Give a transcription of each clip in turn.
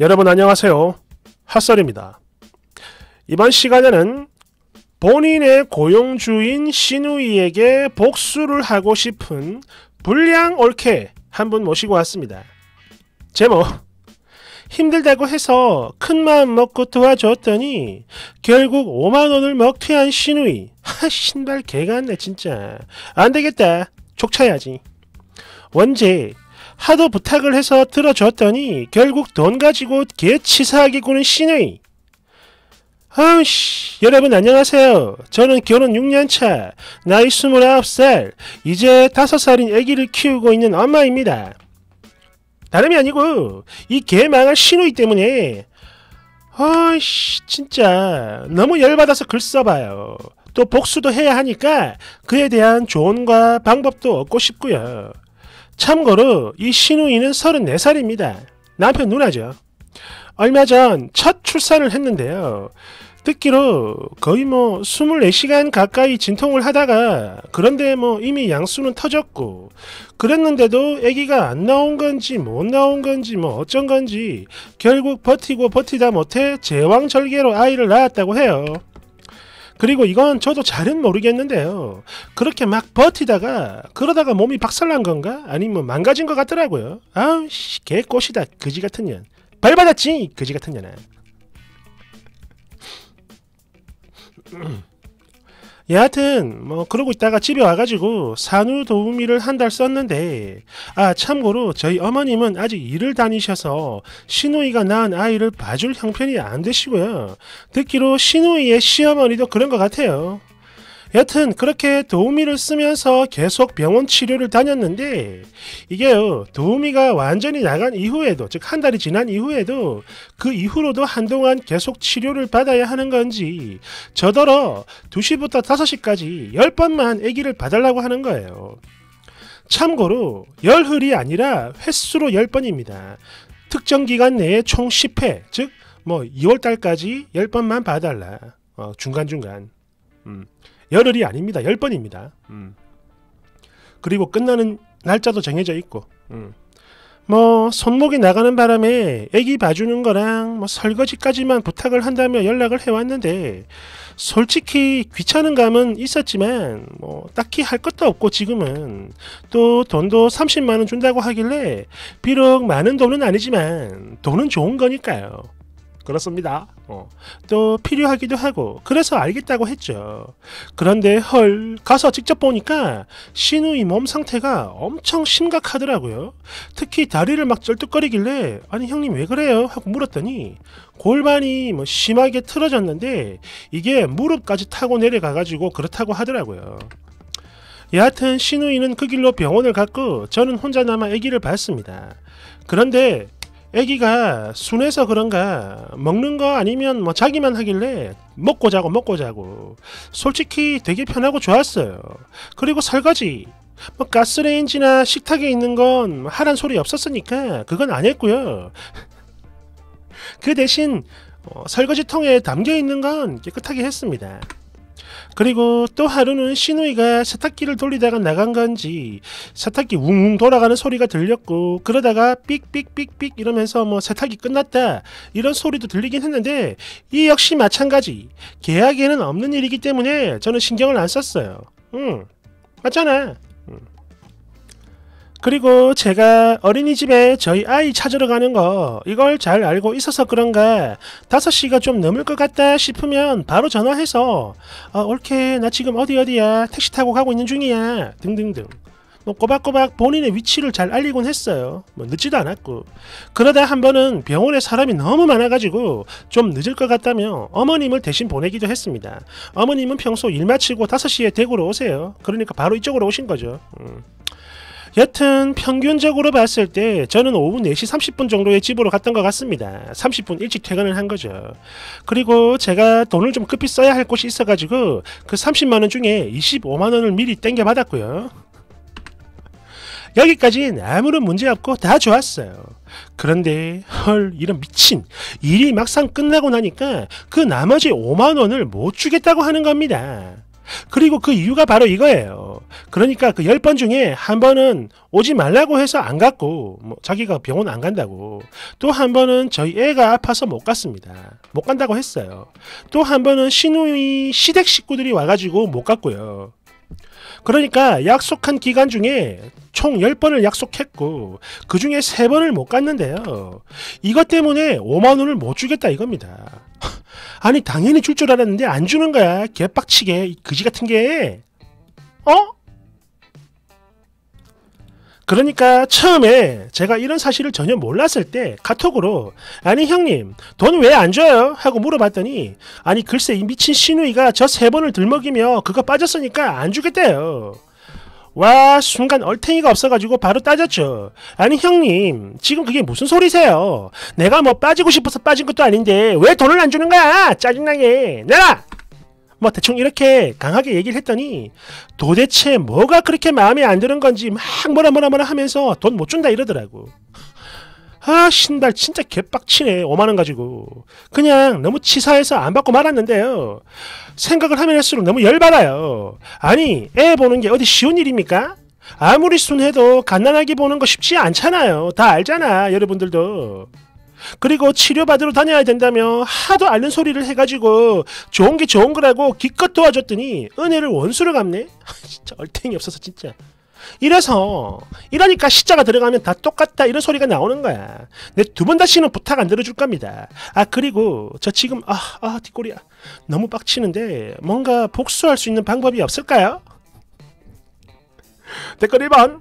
여러분 안녕하세요. 핫설입니다. 이번 시간에는 본인의 고용주인 신우이에게 복수를 하고 싶은 불량 올케 한 분 모시고 왔습니다. 제목 힘들다고 해서 큰 마음 먹고 도와줬더니 결국 5만원을 먹튀한 신우이 하 신발 개같네 진짜 안되겠다 족쳐야지 원제 하도 부탁을 해서 들어줬더니 결국 돈 가지고 개치사하게 구는 신의. 아우씨 여러분 안녕하세요. 저는 결혼 6년차 나이 29살 이제 5살인 아기를 키우고 있는 엄마입니다. 다름이 아니고 이 개망할 시누이 때문에 아이씨 진짜 너무 열받아서 글 써봐요. 또 복수도 해야 하니까 그에 대한 조언과 방법도 얻고 싶고요. 참고로 이 신우이는 34살입니다. 남편 누나죠. 얼마 전 첫 출산을 했는데요. 듣기로 거의 뭐 24시간 가까이 진통을 하다가 그런데 뭐 이미 양수는 터졌고 그랬는데도 아기가 안 나온 건지 못 나온 건지 뭐 어쩐 건지 결국 버티고 버티다 못해 제왕절개로 아이를 낳았다고 해요. 그리고 이건 저도 잘은 모르겠는데요. 그렇게 막 버티다가 그러다가 몸이 박살난 건가? 아니면 뭐 망가진 것 같더라고요. 아우씨 개꼬시다 그지 같은 년. 발받았지 그지 같은 년아. 예, 여하튼 뭐 그러고 있다가 집에 와가지고 산후 도우미 를한 달 썼는데 아 참고로 저희 어머님은 아직 일을 다니셔서 시누이가 낳은 아이를 봐줄 형편이 안 되시고요. 듣기로 시누이의 시어머니도 그런 것 같아요. 여튼 그렇게 도우미를 쓰면서 계속 병원 치료를 다녔는데 이게요 도우미가 완전히 나간 이후에도 즉 한 달이 지난 이후에도 그 이후로도 한동안 계속 치료를 받아야 하는 건지 저더러 2시부터 5시까지 10번만 아기를 봐달라고 하는 거예요. 참고로 열흘이 아니라 횟수로 10번입니다. 특정 기간 내에 총 10회 즉 뭐 2월달까지 10번만 봐달라. 어, 중간중간. 음. 열흘이 아닙니다. 열 번입니다. 음. 그리고 끝나는 날짜도 정해져 있고. 음. 뭐 손목이 나가는 바람에 애기 봐주는 거랑 뭐 설거지까지만 부탁을 한다며 연락을 해왔는데 솔직히 귀찮은 감은 있었지만 뭐 딱히 할 것도 없고 지금은 또 돈도 30만 원 준다고 하길래 비록 많은 돈은 아니지만 돈은 좋은 거니까요. 그렇습니다. 어. 또 필요하기도 하고 그래서 알겠다고 했죠. 그런데 헐 가서 직접 보니까 신우의 몸 상태가 엄청 심각하더라고요. 특히 다리를 막 쩔뚝거리길래 아니 형님 왜 그래요? 하고 물었더니 골반이 뭐 심하게 틀어졌는데 이게 무릎까지 타고 내려가가지고 그렇다고 하더라고요. 여하튼 신우이는 그 길로 병원을 갔고 저는 혼자 남아 아기를 봤습니다. 그런데 애기가 순해서 그런가 먹는 거 아니면 뭐 자기만 하길래 먹고 자고 먹고 자고 솔직히 되게 편하고 좋았어요. 그리고 설거지 뭐 가스레인지나 식탁에 있는 건 하란 소리 없었으니까 그건 안 했고요. 그 대신 어, 설거지통에 담겨 있는 건 깨끗하게 했습니다. 그리고 또 하루는 시누이가 세탁기를 돌리다가 나간 건지 세탁기 웅웅 돌아가는 소리가 들렸고 그러다가 삑삑삑삑 이러면서 뭐 세탁이 끝났다 이런 소리도 들리긴 했는데 이 역시 마찬가지 계약에는 없는 일이기 때문에 저는 신경을 안 썼어요. 응 맞잖아. 그리고 제가 어린이집에 저희 아이 찾으러 가는 거 이걸 잘 알고 있어서 그런가 5시가 좀 넘을 것 같다 싶으면 바로 전화해서 어, 올케 나 지금 어디 어디야 택시 타고 가고 있는 중이야 등등등 뭐 꼬박꼬박 본인의 위치를 잘 알리곤 했어요. 뭐 늦지도 않았고 그러다 한 번은 병원에 사람이 너무 많아가지고 좀 늦을 것 같다며 어머님을 대신 보내기도 했습니다. 어머님은 평소 일 마치고 5시에 댁으로 오세요. 그러니까 바로 이쪽으로 오신 거죠. 음. 여튼 평균적으로 봤을 때 저는 오후 4시 30분 정도에 집으로 갔던 것 같습니다. 30분 일찍 퇴근을 한 거죠. 그리고 제가 돈을 좀 급히 써야 할 곳이 있어가지고 그 30만원 중에 25만원을 미리 땡겨 받았고요. 여기까지는 아무런 문제 없고 다 좋았어요. 그런데 헐 이런 미친 일이 막상 끝나고 나니까 그 나머지 5만원을 못 주겠다고 하는 겁니다. 그리고 그 이유가 바로 이거예요. 그러니까 그 열 번 중에 한 번은 오지 말라고 해서 안 갔고 뭐 자기가 병원 안 간다고 또 한 번은 저희 애가 아파서 못 갔습니다. 못 간다고 했어요. 또 한 번은 시누이 시댁 식구들이 와가지고 못 갔고요. 그러니까 약속한 기간 중에 총 10번을 약속했고 그 중에 3번을 못 갔는데요. 이것 때문에 5만원을 못 주겠다 이겁니다. 아니 당연히 줄 줄 알았는데 안 주는 거야. 개빡치게 그지 같은 게. 어? 그러니까 처음에 제가 이런 사실을 전혀 몰랐을 때 카톡으로 아니 형님 돈 왜 안 줘요? 하고 물어봤더니 아니 글쎄 이 미친 신우이가 저 세 번을 들먹이며 그거 빠졌으니까 안 주겠대요. 와 순간 얼탱이가 없어가지고 바로 따졌죠. 아니 형님 지금 그게 무슨 소리세요? 내가 뭐 빠지고 싶어서 빠진 것도 아닌데 왜 돈을 안 주는 거야? 짜증나게 내라! 뭐 대충 이렇게 강하게 얘기를 했더니 도대체 뭐가 그렇게 마음에 안 드는 건지 막 뭐라 뭐라 뭐라 하면서 돈 못 준다 이러더라고. 아 신발 진짜 개빡치네 5만원 가지고 그냥 너무 치사해서 안 받고 말았는데요 생각을 하면 할수록 너무 열받아요 아니 애 보는 게 어디 쉬운 일입니까? 아무리 순해도 갓난아기 보는 거 쉽지 않잖아요 다 알잖아 여러분들도 그리고 치료받으러 다녀야 된다며 하도 앓는 소리를 해가지고 좋은 게 좋은 거라고 기껏 도와줬더니 은혜를 원수로 갚네? 아, 진짜 얼탱이 없어서 진짜. 이래서 이러니까 시자가 들어가면 다 똑같다 이런 소리가 나오는 거야. 내 두 번 다시는 부탁 안 들어줄 겁니다. 아 그리고 저 지금 아, 아 뒷골이야. 너무 빡치는데 뭔가 복수할 수 있는 방법이 없을까요? 댓글 1번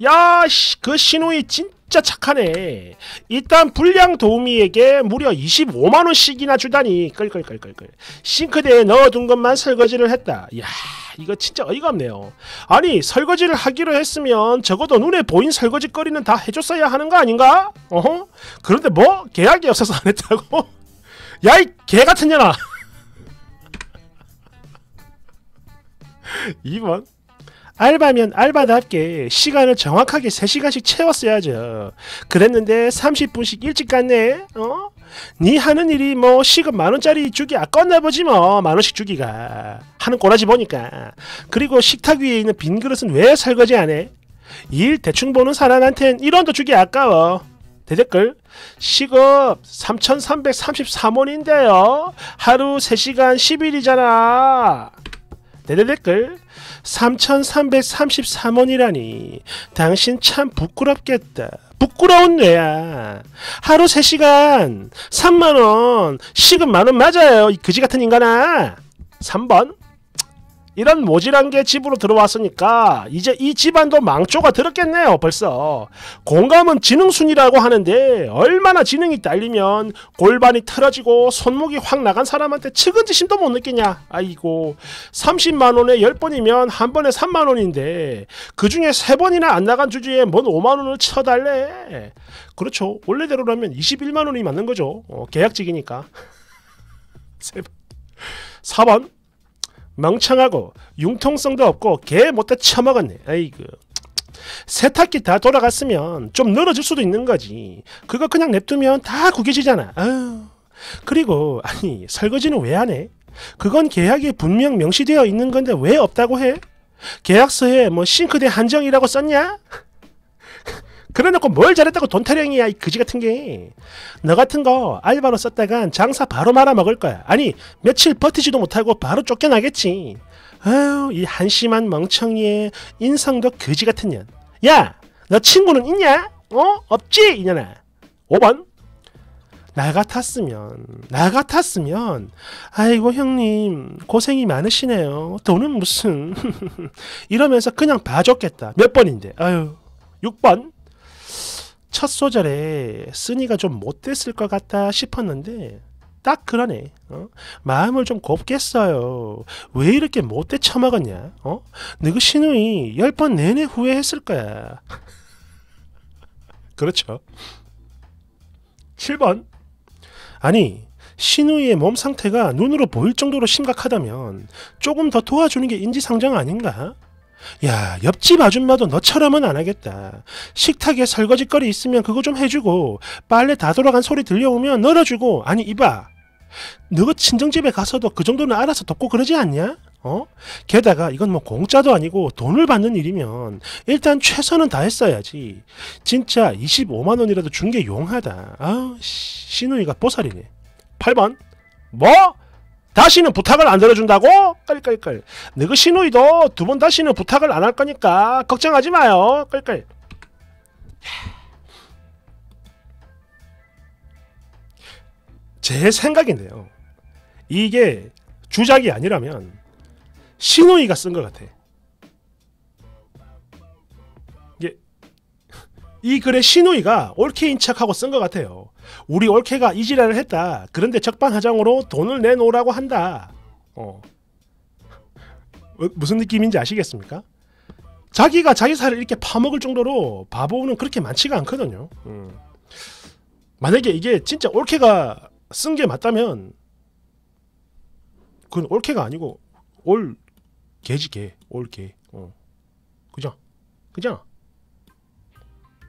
야씨그 신우이 진 진짜 착하네. 일단 불량 도우미에게 무려 25만원씩이나 주다니 끌끌끌끌끌 싱크대에 넣어둔 것만 설거지를 했다. 이야 이거 진짜 어이가 없네요. 아니 설거지를 하기로 했으면 적어도 눈에 보인 설거지거리는 다 해줬어야 하는 거 아닌가? 어허? 그런데 뭐? 계약이 없어서 안 했다고? 야이 개같은 년아! 2번 알바면 알바답게 시간을 정확하게 3시간씩 채웠어야죠. 그랬는데 30분씩 일찍 갔네. 어? 니 하는 일이 뭐 시급 만원짜리 주기 아깝나 보지 뭐 만원씩 주기가 하는 꼬라지 보니까 그리고 식탁 위에 있는 빈 그릇은 왜 설거지 안 해? 일 대충 보는 사람한텐 1원도 주기 아까워 대댓글 시급 3,333원인데요 하루 3시간 10일이잖아 데 댓글 3,333원이라니 당신 참 부끄럽겠다. 부끄러운 뇌야. 하루 3시간 3만원 시급 만 원 맞아요. 이 그지 같은 인간아. 3번 이런 모질한 게 집으로 들어왔으니까 이제 이 집안도 망조가 들었겠네요 벌써 공감은 지능순이라고 하는데 얼마나 지능이 딸리면 골반이 틀어지고 손목이 확 나간 사람한테 측은지심도 못 느끼냐 아이고 30만원에 10번이면 한 번에 3만원인데 그 중에 3번이나 안 나간 주제에 뭔 5만원을 쳐달래 그렇죠 원래대로라면 21만원이 맞는 거죠 어, 계약직이니까 4번 멍청하고 융통성도 없고 개 못다 쳐먹었네. 아이고. 세탁기 다 돌아갔으면 좀 늘어질 수도 있는 거지. 그거 그냥 냅두면 다 구겨지잖아. 그리고 아니 설거지는 왜 안 해? 그건 계약에 분명 명시되어 있는 건데 왜 없다고 해? 계약서에 뭐 싱크대 한정이라고 썼냐? 그래놓고 뭘 잘했다고 돈타령이야 이 그지 같은 게너 같은 거 알바로 썼다간 장사 바로 말아먹을 거야 아니 며칠 버티지도 못하고 바로 쫓겨나겠지 아유 이 한심한 멍청이의 인성도 그지 같은 년야 너 친구는 있냐? 어? 없지? 이년아 5번 나 같았으면 나 같았으면 아이고 형님 고생이 많으시네요 돈은 무슨 이러면서 그냥 봐줬겠다 몇 번인데 아유 6번 첫 소절에 쓰니가 좀 못됐을 것 같다 싶었는데 딱 그러네. 어? 마음을 좀 곱게 써요. 왜 이렇게 못돼 처먹었냐? 어? 너그 신우이 열 번 내내 후회했을 거야. 그렇죠. 7번 아니 신우이의 몸 상태가 눈으로 보일 정도로 심각하다면 조금 더 도와주는 게 인지상정 아닌가? 야, 옆집 아줌마도 너처럼은 안 하겠다. 식탁에 설거지거리 있으면 그거 좀 해주고, 빨래 다 돌아간 소리 들려오면 널어주고, 아니, 이봐. 너가 친정집에 가서도 그 정도는 알아서 돕고 그러지 않냐? 어? 게다가 이건 뭐 공짜도 아니고 돈을 받는 일이면 일단 최선은 다했어야지. 진짜 25만 원이라도 준 게 용하다. 아우, 시누이가 뽀살이네. 8번. 뭐? 다시는 부탁을 안 들어준다고? 끌끌끌. 너그 시누이도 두 번 다시는 부탁을 안 할 거니까 걱정하지 마요. 끌끌. 제 생각인데요. 이게 주작이 아니라면 시누이가 쓴 것 같아. 이 글의 신우이가 올케인 척하고 쓴 것 같아요. 우리 올케가 이 지랄을 했다. 그런데 적반하장으로 돈을 내놓으라고 한다. 어. 어. 무슨 느낌인지 아시겠습니까? 자기가 자기 살을 이렇게 파먹을 정도로 바보는 그렇게 많지가 않거든요. 음. 만약에 이게 진짜 올케가 쓴 게 맞다면 그건 올케가 아니고 올 개지 개. 올개. 어. 그죠? 그죠?